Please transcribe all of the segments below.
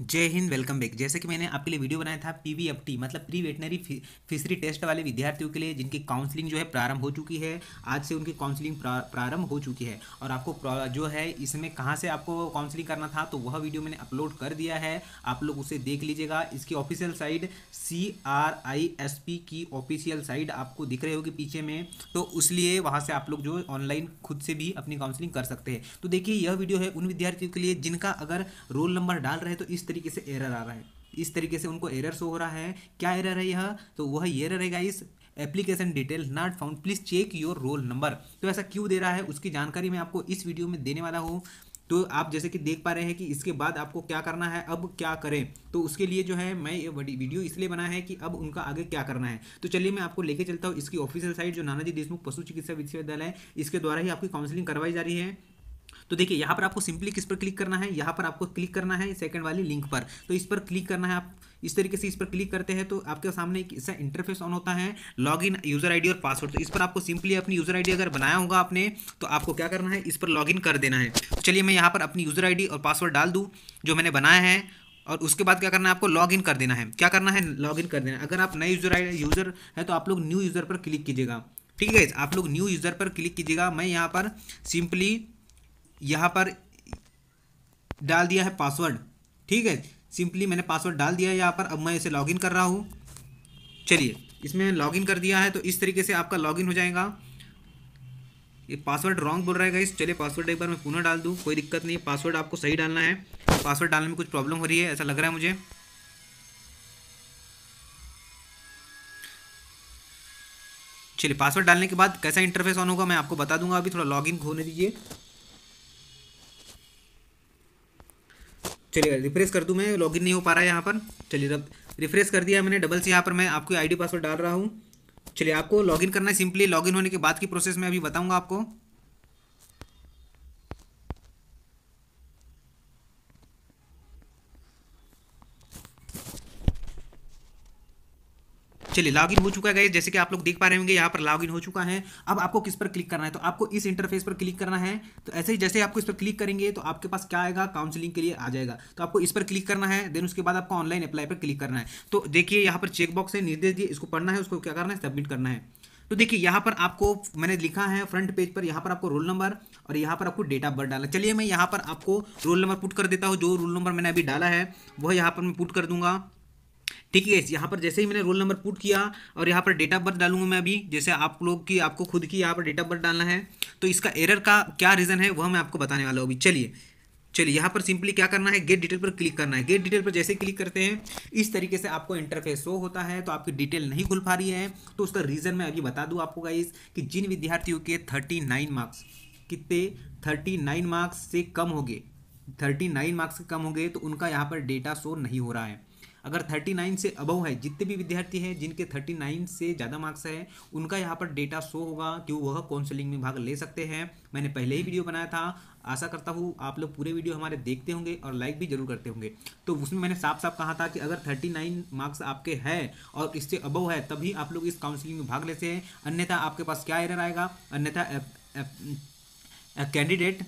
जय Hind welcome back जैसे कि मैंने आपके लिए वीडियो बनाया था पीवीएफटी मतलब प्री वेटनरी फिशरी टेस्ट वाले विद्यार्थियों के लिए जिनकी काउंसलिंग जो है प्रारंभ हो चुकी है आज से उनकी काउंसलिंग प्रारंभ हो चुकी है और आपको जो है इसमें कहाँ से आपको काउंसलिंग करना था तो वह वीडियो मैंने अपलोड कर दिया है आप लोग उसे देख लीजिएगा इसकी official site C R I S P की ऑफिशियल साइट आपको दिख रही होगी पीछे में तो लिए वहाँ से आप लोग जो ऑनलाइन खुद से भी अपनी काउंसलिंग कर सकते हैं तो देखिए यह वीडियो है उन विद्यार्थियों के लिए जिनका अगर रोल नंबर डाल रहे तो इस तरीके से एरर आ रहा है इस तरीके से उनको एरर शो हो रहा है क्या एरर है यह तो वह ये एरर है guys application detail not found please check your roll number तो ऐसा क्यों दे रहा है उसकी जानकारी मैं आपको इस वीडियो में देने वाला हूँ तो आप जैसे कि देख पा रहे हैं कि इसके बाद आपको क्या करना है अब क्या करें तो उसके लिए जो है मैं ये वीडियो इसलिए बना है कि अब उनका आगे क्या करना है तो चलिए मैं आपको लेके चलता हूँ इसकी ऑफिशियल साइट जो नानाजी देशमुख पशु चिकित्सा विश्वविद्यालय इसके द्वारा ही आपकी काउंसलिंग करवाई जा रही है तो देखिए यहाँ पर आपको सिंपली किस पर क्लिक करना है यहाँ पर आपको क्लिक करना है सेकंड वाली लिंक पर तो इस पर क्लिक करना है आप इस तरीके से इस पर क्लिक करते हैं तो आपके सामने एक ऐसा इंटरफेस ऑन होता है लॉग इन यूज़र आईडी और पासवर्ड तो इस पर आपको सिंपली अपनी यूज़र आईडी अगर बनाया होगा आपने तो आपको क्या करना है इस पर लॉग इन कर देना है तो चलिए मैं यहाँ पर अपनी यूज़र आईडी और पासवर्ड डाल दूँ जो मैंने बनाया है और उसके बाद क्या करना है आपको लॉग इन कर देना है क्या करना है लॉग इन कर देना है अगर आप नए यूज़र आई यूज़र है तो आप लोग न्यू यूज़र पर क्लिक कीजिएगा ठीक है आप लोग न्यू यूज़र पर क्लिक कीजिएगा मैं यहाँ पर सिंपली यहाँ पर डाल दिया है पासवर्ड ठीक है सिंपली मैंने पासवर्ड डाल दिया है यहाँ पर अब मैं इसे लॉगिन कर रहा हूँ चलिए इसमें लॉगिन कर दिया है तो इस तरीके से आपका लॉगिन हो जाएगा ये पासवर्ड रॉन्ग बोल रहा है इस चलिए पासवर्ड एक बार मैं पुनः डाल दूँ कोई दिक्कत नहीं पासवर्ड आपको सही डालना है पासवर्ड डालने में कुछ प्रॉब्लम हो रही है ऐसा लग रहा है मुझे चलिए पासवर्ड डालने के बाद कैसा इंटरफेस ऑन होगा मैं आपको बता दूंगा अभी थोड़ा लॉगिन होने दीजिए चलिए रिफ्रेश कर दूँ मैं लॉगिन नहीं हो पा रहा है यहाँ पर चलिए रब रिफ्रेश कर दिया मैंने डबल से यहाँ पर मैं आपको आईडी पासवर्ड डाल रहा हूँ चलिए आपको लॉगिन करना है सिंपली लॉगिन होने के बाद की प्रोसेस मैं अभी बताऊँगा आपको चलिए लॉगिन हो चुका है जैसे कि आप लोग देख पा रहे होंगे यहाँ पर लॉगिन हो चुका है अब आपको किस पर क्लिक करना है तो आपको इस इंटरफेस पर क्लिक करना है तो ऐसे ही जैसे आपको इस पर क्लिक करेंगे तो आपके पास क्या आएगा काउंसलिंग के लिए आ जाएगा तो आपको इस पर क्लिक करना है देन उसके बाद आपको ऑनलाइन अप्लाई पर क्लिक करना है तो देखिए यहाँ पर चेकबॉक्स है निर्देश दिए इसको पढ़ना है उसको क्या करना है सबमिट करना है तो देखिए यहाँ पर आपको मैंने लिखा है फ्रंट पेज पर यहाँ पर आपको रोल नंबर और यहाँ पर आपको डेट ऑफ बर्थ डाला चलिए मैं यहाँ पर आपको रोल नंबर पुट कर देता हूँ जो रोल नंबर मैंने अभी डाला है वह यहाँ पर मैं पुट कर दूंगा ठीक है यहाँ पर जैसे ही मैंने रोल नंबर पुट किया और यहाँ पर डेट ऑफ बर्थ डालूंगा मैं अभी जैसे आप लोग की आपको खुद की यहाँ पर डेट ऑफ बर्थ डालना है तो इसका एरर का क्या रीज़न है वह मैं आपको बताने वाला हूँ अभी चलिए चलिए यहाँ पर सिंपली क्या करना है गेट डिटेल पर क्लिक करना है गेट डिटेल पर जैसे क्लिक करते हैं इस तरीके से आपको इंटरफेस शो होता है तो आपकी डिटेल नहीं खुल पा रही है तो उसका रीज़न मैं अभी बता दूँ आपको गाइज कि जिन विद्यार्थियों के थर्टी नाइन मार्क्स कितने थर्टी नाइन मार्क्स से कम हो गए थर्टी नाइन मार्क्स से कम हो गए तो उनका यहाँ पर डेटा शो नहीं हो रहा है अगर थर्टी नाइन से अबव है जितने भी विद्यार्थी हैं जिनके थर्टी नाइन से ज़्यादा मार्क्स है उनका यहाँ पर डेटा शो होगा कि वह काउंसलिंग में भाग ले सकते हैं मैंने पहले ही वीडियो बनाया था आशा करता हूँ आप लोग पूरे वीडियो हमारे देखते होंगे और लाइक भी जरूर करते होंगे तो उसमें मैंने साफ साफ कहा था कि अगर 39 मार्क्स आपके हैं और इससे अबव है तभी आप लोग इस काउंसलिंग में भाग लेते हैं अन्यथा आपके पास क्या एरर आएगा अन्यथा कैंडिडेट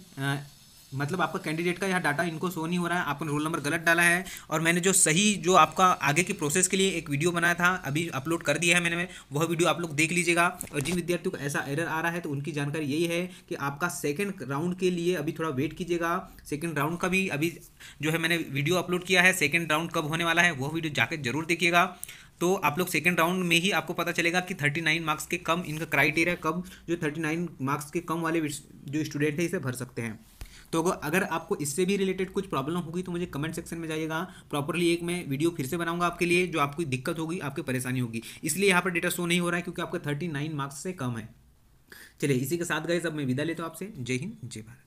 मतलब आपका कैंडिडेट का यहाँ डाटा इनको शो नहीं हो रहा है आपने रोल नंबर गलत डाला है और मैंने जो सही जो आपका आगे की प्रोसेस के लिए एक वीडियो बनाया था अभी अपलोड कर दिया है मैंने वह वीडियो आप लोग देख लीजिएगा और जिन विद्यार्थियों को ऐसा एरर आ रहा है तो उनकी जानकारी यही है कि आपका सेकेंड राउंड के लिए अभी थोड़ा वेट कीजिएगा सेकेंड राउंड का भी अभी जो है मैंने वीडियो अपलोड किया है सेकेंड राउंड कब होने वाला है वह वीडियो जाकर जरूर देखिएगा तो आप लोग सेकेंड राउंड में ही आपको पता चलेगा कि 39 मार्क्स के कम इनका क्राइटेरिया कब जो 39 मार्क्स के कम वाले जो स्टूडेंट हैं इसे भर सकते हैं तो अगर आपको इससे भी रिलेटेड कुछ प्रॉब्लम होगी तो मुझे कमेंट सेक्शन में जाइएगा प्रॉपरली एक मैं वीडियो फिर से बनाऊंगा आपके लिए जो आपको दिक्कत होगी आपकी परेशानी होगी इसलिए यहाँ पर डेटा शो नहीं हो रहा है क्योंकि आपका थर्टी मार्क्स से कम है चलिए इसी के साथ गए अब मैं विदा लेता हूँ आपसे जय हिंद जय भारत